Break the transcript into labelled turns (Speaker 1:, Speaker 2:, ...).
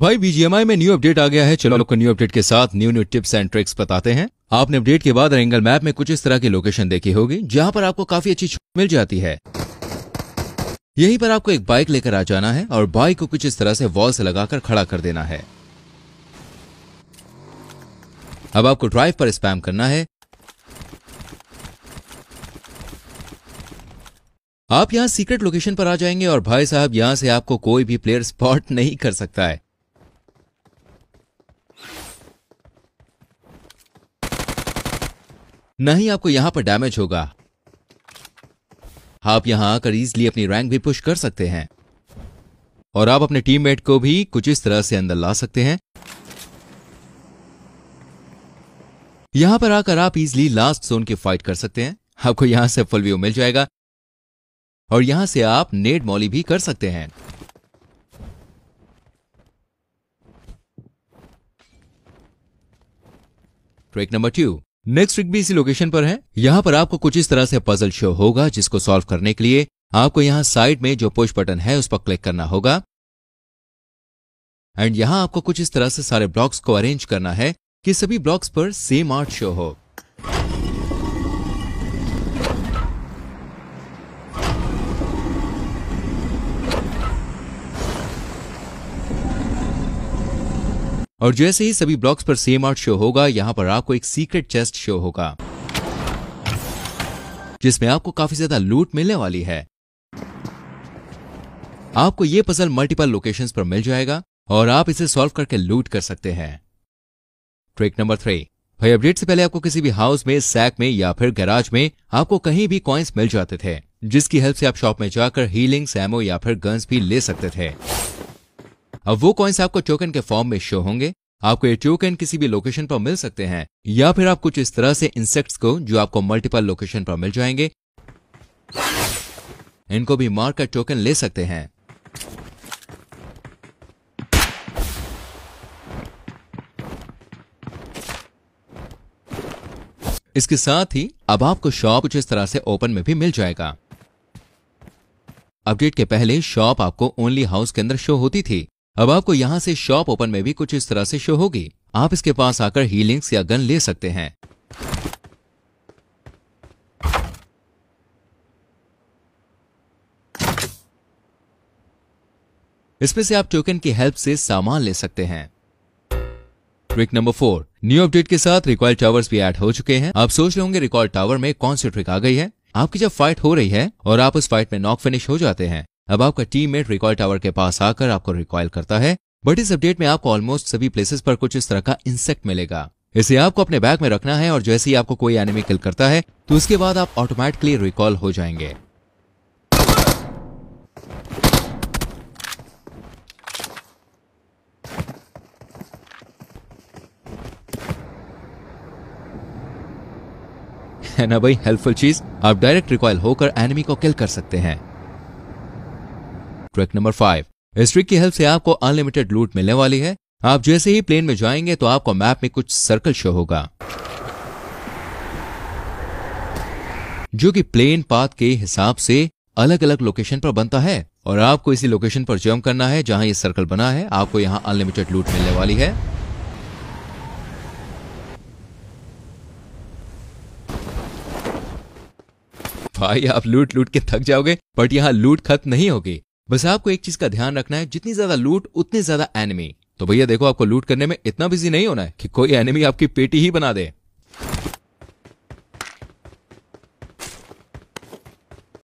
Speaker 1: भाई बीजीएमआई में new update आ गया है चलो को न्यू अपडेट के साथ new new tips and tricks बताते हैं आपने अपडेट के बाद रेंगल मैप में कुछ इस तरह की लोकेशन देखी होगी जहाँ पर आपको काफी अच्छी छूट मिल जाती है यही पर आपको एक बाइक लेकर आ जाना है और बाइक को कुछ इस तरह से वॉल से लगाकर खड़ा कर देना है अब आपको ड्राइव पर स्पैम करना है आप यहाँ सीक्रेट लोकेशन पर आ जाएंगे और भाई साहब यहाँ से आपको कोई भी प्लेयर स्पॉट नहीं कर सकता है न ही आपको यहां पर डैमेज होगा आप यहां आकर इजली अपनी रैंक भी पुश कर सकते हैं और आप अपने टीममेट को भी कुछ इस तरह से अंदर ला सकते हैं यहां पर आकर आप इजली लास्ट जोन की फाइट कर सकते हैं आपको यहां से फुल व्यू मिल जाएगा और यहां से आप नेट मॉली भी कर सकते हैं trick number two next week भी इसी लोकेशन पर है यहाँ पर आपको कुछ इस तरह से पजल शो होगा जिसको सॉल्व करने के लिए आपको यहाँ साइड में जो पुश बटन है उस पर क्लिक करना होगा एंड यहाँ आपको कुछ इस तरह से सारे ब्लॉक्स को अरेंज करना है कि सभी ब्लॉक्स पर सेम आर्ट शो हो और जैसे ही सभी ब्लॉक्स पर सेम आर्ट शो होगा यहाँ पर आपको एक सीक्रेट चेस्ट शो होगा जिसमें आपको काफी ज्यादा लूट मिलने वाली है आपको ये पसल मल्टीपल लोकेशंस पर मिल जाएगा और आप इसे सॉल्व करके लूट कर सकते हैं ट्रिक नंबर थ्री भाई अपडेट से पहले आपको किसी भी हाउस में सैक में या फिर गैराज में आपको कहीं भी कॉइन्स मिल जाते थे जिसकी हेल्प से आप शॉप में जाकर हीलिंग सैमो या फिर गन्स भी ले सकते थे अब वो कॉइन्स आपको टोकन के फॉर्म में शो होंगे आपको ये टोकन किसी भी लोकेशन पर मिल सकते हैं या फिर आप कुछ इस तरह से इंसेक्ट्स को जो आपको मल्टीपल लोकेशन पर मिल जाएंगे इनको भी मार कर टोकन ले सकते हैं इसके साथ ही अब आपको शॉप कुछ इस तरह से ओपन में भी मिल जाएगा अपडेट के पहले शॉप आपको ओनली हाउस के अंदर शो होती थी अब आपको यहाँ से शॉप ओपन में भी कुछ इस तरह से शो होगी आप इसके पास आकर हीलिंग्स या गन ले सकते हैं इसमें से आप टोकन की हेल्प से सामान ले सकते हैं trick number four new update के साथ रिकॉल टावर्स भी ऐड हो चुके हैं आप सोच रहे होंगे रिकॉयल टावर में कौन सी ट्रिक आ गई है आपकी जब फाइट हो रही है और आप उस फाइट में नॉक फिनिश हो जाते हैं अब आपका टीममेट रिकॉयल टावर के पास आकर आपको रिकॉयल करता है बट इस अपडेट में आपको ऑलमोस्ट सभी प्लेसेस पर कुछ इस तरह का इंसेक्ट मिलेगा इसे आपको अपने बैग में रखना है और जैसे ही आपको कोई एनिमी किल करता है तो उसके बाद आप ऑटोमेटिकली रिकॉल हो जाएंगे है ना भाई हेल्पफुल चीज आप डायरेक्ट रिकॉयल होकर एनिमी को किल कर सकते हैं ट्रैक नंबर फाइव ट्रिक की हेल्प से आपको अनलिमिटेड लूट मिलने वाली है आप जैसे ही प्लेन में जाएंगे तो आपको मैप में कुछ सर्कल शो होगा जो कि प्लेन पाथ के हिसाब से अलग अलग लोकेशन पर बनता है और आपको इसी लोकेशन पर जम करना है जहां ये सर्कल बना है आपको यहां अनलिमिटेड लूट मिलने वाली है भाई आप लूट लूट के थक जाओगे बट यहाँ लूट खत्म नहीं होगी बस आपको एक चीज का ध्यान रखना है जितनी ज्यादा लूट उतनी ज्यादा एनिमी तो भैया देखो आपको लूट करने में इतना बिजी नहीं होना है कि कोई एनिमी आपकी पेटी ही बना दे